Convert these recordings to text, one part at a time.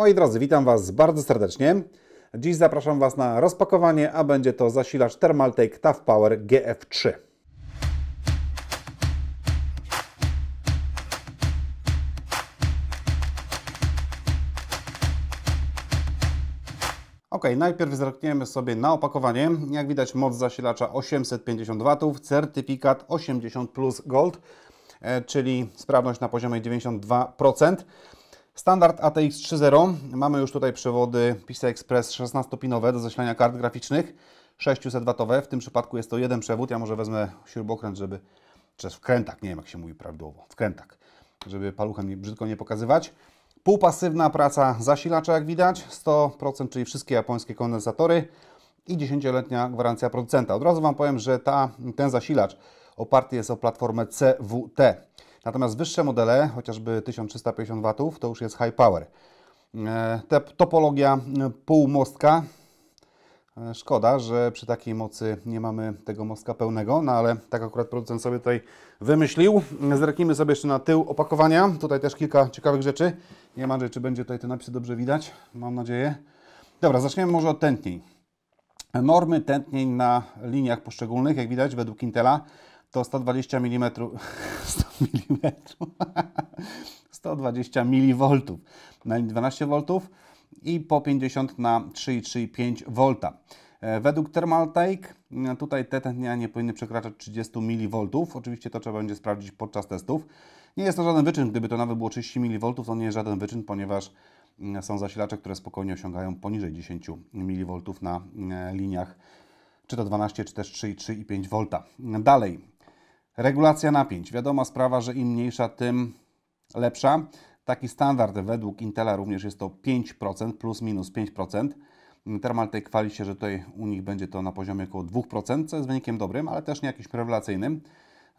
Moi drodzy, witam Was bardzo serdecznie. Dziś zapraszam Was na rozpakowanie, a będzie to zasilacz Thermaltake TAF Power GF3. Ok, najpierw zerkniemy sobie na opakowanie. Jak widać moc zasilacza 850 W, certyfikat 80 plus Gold, e, czyli sprawność na poziomie 92%. Standard ATX 3.0. Mamy już tutaj przewody PISA Express 16-pinowe do zasilania kart graficznych, 600W. W tym przypadku jest to jeden przewód. Ja może wezmę śrubokręt, żeby... Czy wkrętak, nie wiem jak się mówi prawidłowo. Wkrętak, żeby paluchem brzydko nie pokazywać. Półpasywna praca zasilacza, jak widać, 100%, czyli wszystkie japońskie kondensatory i 10-letnia gwarancja producenta. Od razu Wam powiem, że ta, ten zasilacz oparty jest o platformę CWT. Natomiast wyższe modele, chociażby 1350 W, to już jest high power. E, te, topologia e, półmostka. E, szkoda, że przy takiej mocy nie mamy tego mostka pełnego, no ale tak akurat producent sobie tutaj wymyślił. Zerknijmy sobie jeszcze na tył opakowania. Tutaj też kilka ciekawych rzeczy. Nie ma czy będzie tutaj te napisy dobrze widać. Mam nadzieję. Dobra, zaczniemy może od tętnień. Normy tętnień na liniach poszczególnych, jak widać, według Intela to 120 mm, 100 mm, 120 mV na 12 V i po 50 na 3,35 V. E, według Thermaltake e, tutaj te tętnienia nie powinny przekraczać 30 mV. Oczywiście to trzeba będzie sprawdzić podczas testów. Nie jest to żaden wyczyn, gdyby to nawet było 30 mV, to nie jest żaden wyczyn, ponieważ e, są zasilacze, które spokojnie osiągają poniżej 10 mV na liniach czy to 12, czy też 3,3 i 5 V. Dalej, Regulacja napięć. Wiadoma sprawa, że im mniejsza, tym lepsza. Taki standard według Intela również jest to 5%, plus minus 5%. Thermaltake chwali się, że tutaj u nich będzie to na poziomie około 2%, co jest wynikiem dobrym, ale też nie jakimś rewelacyjnym,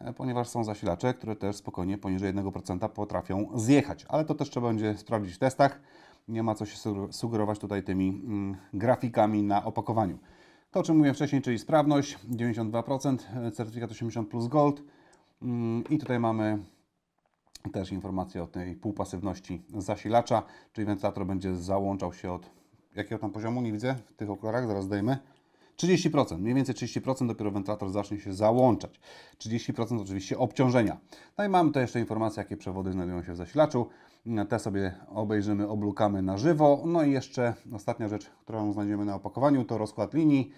e, ponieważ są zasilacze, które też spokojnie poniżej 1% potrafią zjechać. Ale to też trzeba będzie sprawdzić w testach. Nie ma co się sugerować tutaj tymi mm, grafikami na opakowaniu. To, o czym mówiłem wcześniej, czyli sprawność 92%, certyfikat 80 plus Gold. Mm, I tutaj mamy też informację o tej półpasywności zasilacza, czyli wentylator będzie załączał się od jakiego tam poziomu, nie widzę w tych okularach, zaraz zdejmę. 30%, mniej więcej 30% dopiero wentylator zacznie się załączać. 30% oczywiście obciążenia. No i mamy tutaj jeszcze informację, jakie przewody znajdują się w zasilaczu. Te sobie obejrzymy, oblukamy na żywo. No i jeszcze ostatnia rzecz, którą znajdziemy na opakowaniu, to rozkład linii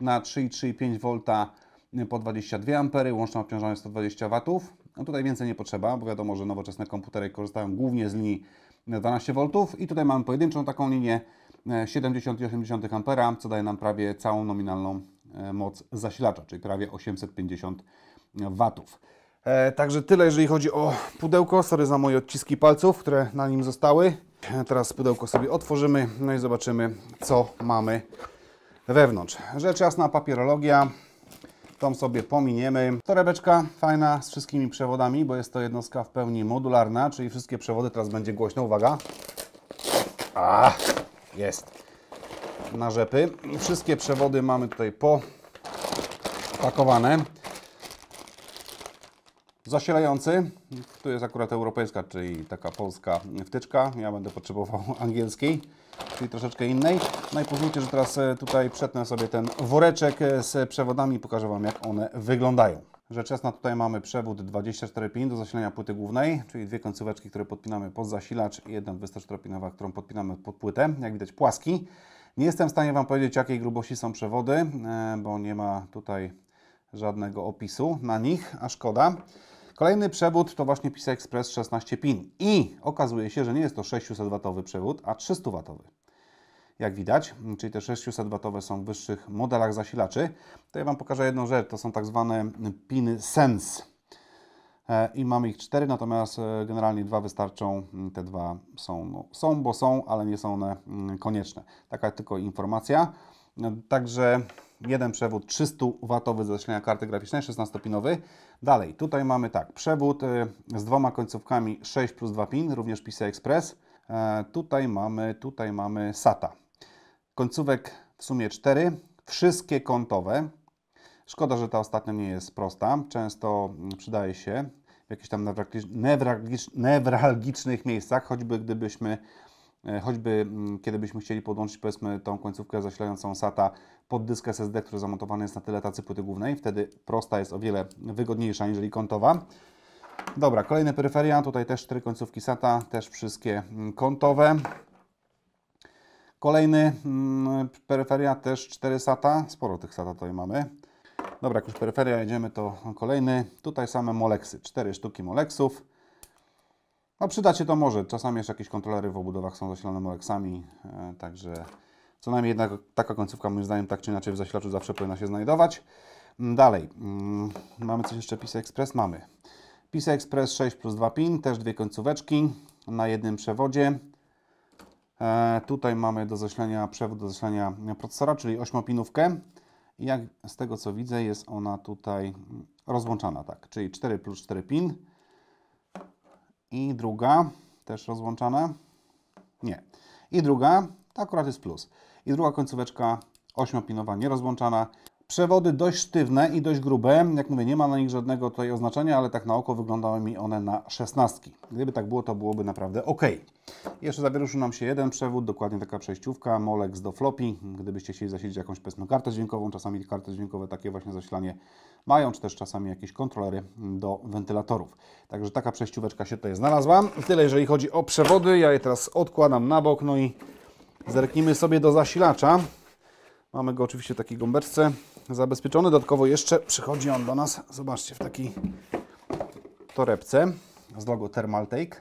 na 3,3,5 V po 22 A, łączna obciążalność 120 W. No tutaj więcej nie potrzeba, bo wiadomo, że nowoczesne komputery korzystają głównie z linii 12 V i tutaj mamy pojedynczą taką linię 70 e, 80 ampera, co daje nam prawie całą nominalną e, moc zasilacza, czyli prawie 850 e, watów. Także tyle, jeżeli chodzi o pudełko. Sorry za moje odciski palców, które na nim zostały. Teraz pudełko sobie otworzymy, no i zobaczymy, co mamy wewnątrz. Rzecz jasna, papierologia. Tą sobie pominiemy. Torebeczka fajna z wszystkimi przewodami, bo jest to jednostka w pełni modularna, czyli wszystkie przewody teraz będzie głośno. Uwaga. Jest. Na rzepy. Wszystkie przewody mamy tutaj popakowane. Zasilający. Tu jest akurat europejska, czyli taka polska wtyczka. Ja będę potrzebował angielskiej, czyli troszeczkę innej. No i pozwólcie, że teraz e, tutaj przetnę sobie ten woreczek e, z przewodami i pokażę Wam, jak one wyglądają że czesna tutaj mamy przewód 24 pin do zasilania płyty głównej, czyli dwie końcóweczki, które podpinamy pod zasilacz i jedna 24,5, którą podpinamy pod płytę. Jak widać płaski. Nie jestem w stanie Wam powiedzieć, jakiej grubości są przewody, e, bo nie ma tutaj żadnego opisu na nich, a szkoda. Kolejny przewód to właśnie PISA Express 16 pin i okazuje się, że nie jest to 600 watowy przewód, a 300 watowy jak widać, czyli te 600W są w wyższych modelach zasilaczy. To ja Wam pokażę jedną rzecz, to są tak zwane piny Sense e, i mamy ich cztery, natomiast e, generalnie dwa wystarczą, mm, te dwa są, no, są, bo są, ale nie są one mm, konieczne. Taka tylko informacja. E, także jeden przewód 300W zasilania karty graficznej, 16-pinowy. Dalej, tutaj mamy tak, przewód z dwoma końcówkami 6 plus 2 pin, również PCI Express. Tutaj mamy, tutaj mamy SATA końcówek w sumie 4, wszystkie kątowe. Szkoda, że ta ostatnia nie jest prosta. Często mm, przydaje się w jakichś tam newralgicznych miejscach, choćby gdybyśmy e, choćby mm, kiedybyśmy chcieli podłączyć powiedzmy tą końcówkę zasilającą SATA pod dysk SSD, który zamontowany jest na tyle tacy płyty głównej, wtedy prosta jest o wiele wygodniejsza niżeli kątowa. Dobra, kolejne peryferia, tutaj też cztery końcówki SATA, też wszystkie mm, kątowe. Kolejny mm, peryferia też 4 SATA. Sporo tych SATA tutaj mamy. Dobra, jak już peryferia jedziemy, to kolejny. Tutaj same moleksy. 4 sztuki moleksów. No przydać się to może. Czasami jeszcze jakieś kontrolery w obudowach są zasilane moleksami, e, także co najmniej jednak taka końcówka moim zdaniem tak czy inaczej w zasilaczu zawsze powinna się znajdować. Mm, dalej, mm, mamy coś jeszcze PISA Express? Mamy. PISA Express 6 plus 2 pin, też dwie końcóweczki na jednym przewodzie. E, tutaj mamy do zasilania przewód do zasilania procesora, czyli ośmiopinówkę. jak z tego co widzę, jest ona tutaj rozłączana, tak, czyli 4 plus 4 pin. I druga też rozłączana. Nie. I druga, to akurat jest plus. I druga końcóweczka ośmiopinowa nierozłączana. Przewody dość sztywne i dość grube. Jak mówię, nie ma na nich żadnego tutaj oznaczenia, ale tak na oko wyglądały mi one na szesnastki. Gdyby tak było, to byłoby naprawdę ok. Jeszcze zawieruszył nam się jeden przewód, dokładnie taka przejściówka, Molex do floppy. Gdybyście chcieli zasilić jakąś powiedzmy kartę dźwiękową, czasami karty dźwiękowe takie właśnie zasilanie mają, czy też czasami jakieś kontrolery do wentylatorów. Także taka przejścióweczka się tutaj znalazła. Tyle jeżeli chodzi o przewody. Ja je teraz odkładam na bok, no i zerknijmy sobie do zasilacza. Mamy go oczywiście w takiej gąbeczce zabezpieczony. Dodatkowo jeszcze przychodzi on do nas, zobaczcie, w takiej torebce z logo Thermaltake.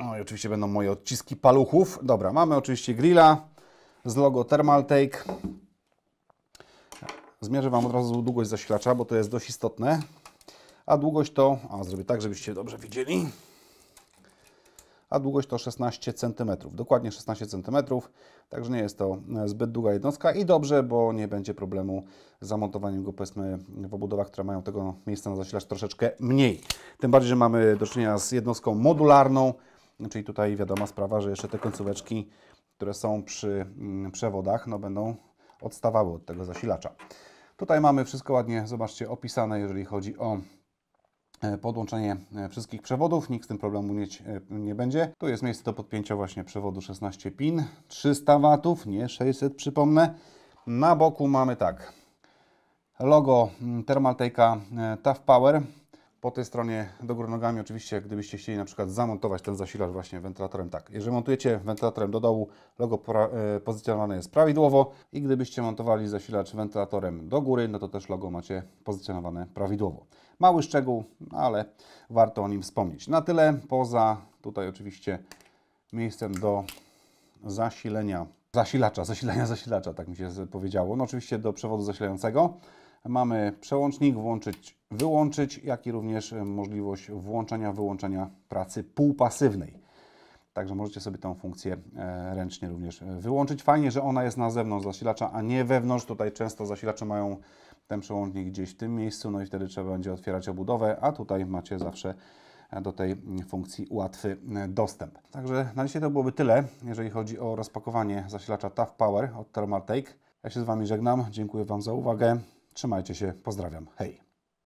No i oczywiście będą moje odciski paluchów. Dobra, mamy oczywiście grilla z logo Thermaltake. Zmierzę Wam od razu długość zasilacza, bo to jest dość istotne. A długość to, a zrobię tak, żebyście dobrze widzieli a długość to 16 cm, dokładnie 16 cm, także nie jest to e, zbyt długa jednostka i dobrze, bo nie będzie problemu z zamontowaniem go powiedzmy w obudowach, które mają tego miejsca na zasilacz troszeczkę mniej. Tym bardziej, że mamy do czynienia z jednostką modularną, czyli tutaj wiadoma sprawa, że jeszcze te końcóweczki, które są przy mm, przewodach, no będą odstawały od tego zasilacza. Tutaj mamy wszystko ładnie, zobaczcie, opisane, jeżeli chodzi o E, podłączenie e, wszystkich przewodów, nikt z tym problemu mieć e, nie będzie. Tu jest miejsce do podpięcia właśnie przewodu 16 pin, 300 W, nie 600 przypomnę. Na boku mamy tak, logo mm, Thermaltake'a Tough Power, po tej stronie do góry nogami oczywiście, gdybyście chcieli na przykład zamontować ten zasilacz właśnie wentylatorem, tak. Jeżeli montujecie wentylatorem do dołu, logo e, pozycjonowane jest prawidłowo i gdybyście montowali zasilacz wentylatorem do góry, no to też logo macie pozycjonowane prawidłowo. Mały szczegół, ale warto o nim wspomnieć. Na tyle, poza tutaj oczywiście miejscem do zasilenia, zasilacza, zasilania zasilacza, tak mi się powiedziało. No oczywiście do przewodu zasilającego. Mamy przełącznik włączyć, wyłączyć, jak i również możliwość włączenia, wyłączenia pracy półpasywnej. Także możecie sobie tą funkcję e, ręcznie również e, wyłączyć. Fajnie, że ona jest na zewnątrz zasilacza, a nie wewnątrz. Tutaj często zasilacze mają ten przełącznik gdzieś w tym miejscu, no i wtedy trzeba będzie otwierać obudowę, a tutaj macie zawsze e, do tej funkcji łatwy dostęp. Także na dzisiaj to byłoby tyle, jeżeli chodzi o rozpakowanie zasilacza TAF Power od Thermaltake. Ja się z Wami żegnam, dziękuję Wam za uwagę. Trzymajcie się, pozdrawiam, hej!